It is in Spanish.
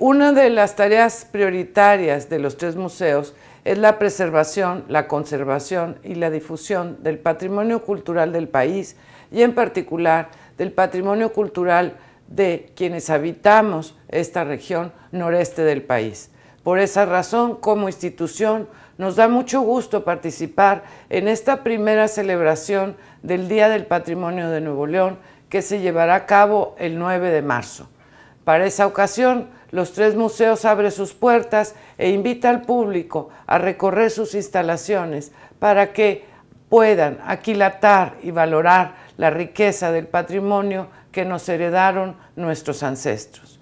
Una de las tareas prioritarias de los tres museos es la preservación, la conservación y la difusión del patrimonio cultural del país y en particular del patrimonio cultural de quienes habitamos esta región noreste del país. Por esa razón, como institución, nos da mucho gusto participar en esta primera celebración del Día del Patrimonio de Nuevo León que se llevará a cabo el 9 de marzo. Para esa ocasión, los tres museos abre sus puertas e invita al público a recorrer sus instalaciones para que puedan aquilatar y valorar la riqueza del patrimonio que nos heredaron nuestros ancestros.